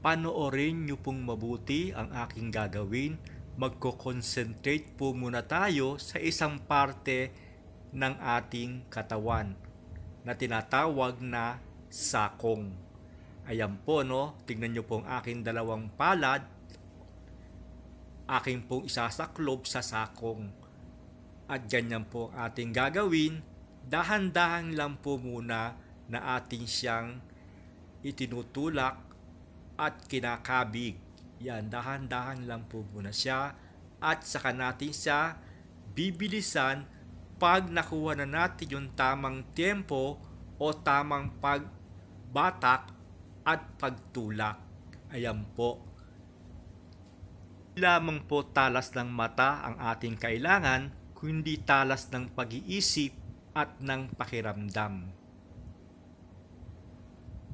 panoorin nyo pong mabuti ang aking gagawin. Magko-concentrate po muna tayo sa isang parte ng ating katawan na tinatawag na sakong. Ayan po no, Tingnan nyo pong aking dalawang palad. Aking pong isasaklob sa sakong. At ganyan po ang ating gagawin. Dahan-dahan lang po muna na ating siyang itinutulak at kinakabig. Yan, dahan-dahan lang po muna siya at saka natin siya bibilisan pag nakuha na natin yung tamang tempo o tamang pagbatak at pagtulak. Ayan po. Lamang po talas ng mata ang ating kailangan, kundi talas ng pag-iisip at ng pakiramdam.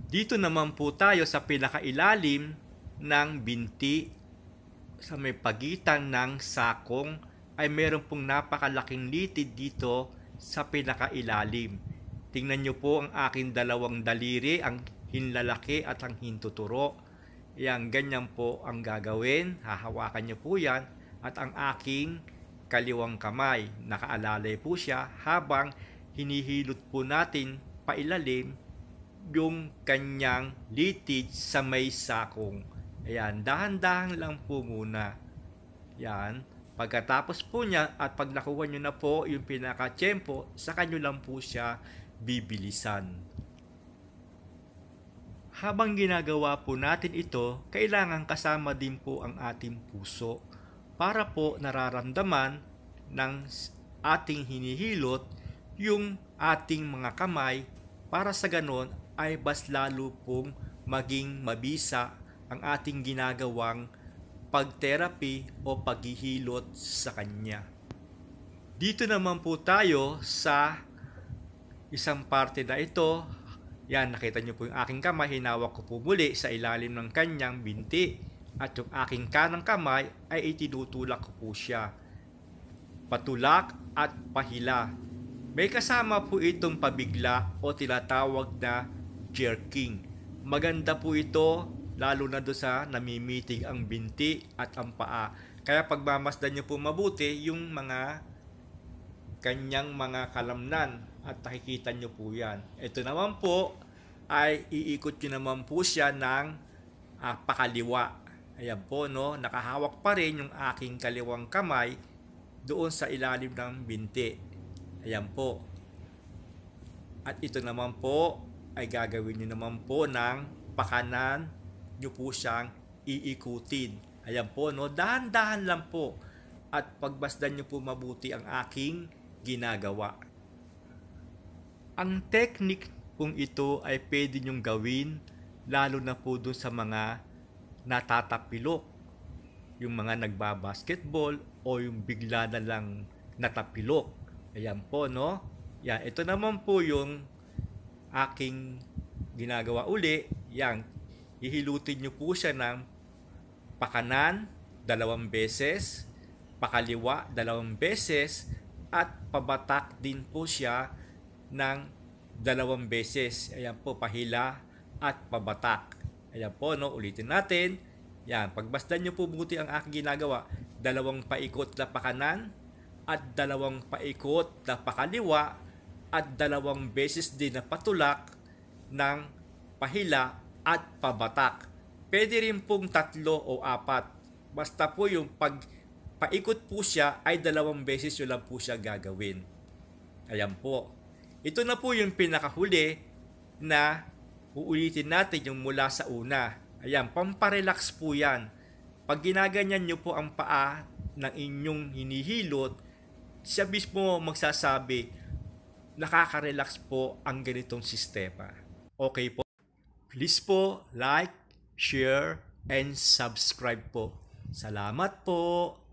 Dito naman po tayo sa pinakailalim ng binti sa may pagitan ng sakong ay meron pong napakalaking litid dito sa pinakailalim. Tingnan nyo po ang aking dalawang daliri, ang hinlalaki at ang hintuturo. Yan, ganyan po ang gagawin. Hahawakan nyo po yan at ang aking kaliwang kamay. Nakaalalay po siya habang hinihilot po natin pailalim yung kanyang litid sa may sakong. Ayan, dahan-dahan lang po muna. Yan. Pagkatapos po niya at pag nakuha niyo na po yung pinaka-tempo, sa kanyo lang po siya bibilisan. Habang ginagawa po natin ito, kailangan kasama din po ang ating puso para po nararamdaman ng ating hinihilot yung ating mga kamay para sa ganon ay bas lalo pong maging mabisa ang ating ginagawang pagterapi o paghihilot sa kanya. Dito naman po tayo sa isang parte na ito. Yan, nakita niyo po yung aking kamay. Hinawak ko po muli sa ilalim ng kanyang binti. At yung aking kanang kamay ay itinutulak ko po siya. Patulak at pahila. May kasama po itong pabigla o tinatawag na jerking. Maganda po ito lalo na do sa namimitig ang binti at ang paa. Kaya pagmamasdan niyo po mabuti yung mga kanyang mga kalamnan at nakikita niyo po yan. Ito naman po ay iikot nyo naman po siya ng uh, pakaliwa. Ayan po no, nakahawak pa rin yung aking kaliwang kamay doon sa ilalim ng binti. Ayan po. At ito naman po ay gagawin niyo naman po ng pakanan niyo po siyang iikutin. Ayan po, no? Dahan-dahan lang po. At pagbasdan niyo po mabuti ang aking ginagawa. Ang technique pong ito ay pwede niyong gawin lalo na po dun sa mga natatapilok. Yung mga nagbabasketball o yung bigla na lang natapilok. Ayan po, no? Yeah, ito naman po yung aking ginagawa uli, yan, ihilutin nyo po siya ng pakanan dalawang beses, pakaliwa dalawang beses, at pabatak din po siya ng dalawang beses. Ayan po, pahila at pabatak. Ayan po, no? ulitin natin. Yan, pagbasdan nyo po buti ang aking ginagawa. Dalawang paikot na pakanan at dalawang paikot na pakaliwa at dalawang beses din na patulak ng pahila at pabatak. Pwede rin pong tatlo o apat. Basta po yung pag paikot po siya ay dalawang beses yun lang po siya gagawin. Ayan po. Ito na po yung pinakahuli na uulitin natin yung mula sa una. Ayan, pamparelax po yan. Pag ginaganyan nyo po ang paa ng inyong hinihilot, siya mismo magsasabi, nakaka-relax po ang ganitong sistema. Okay po? Please po, like, share, and subscribe po. Salamat po!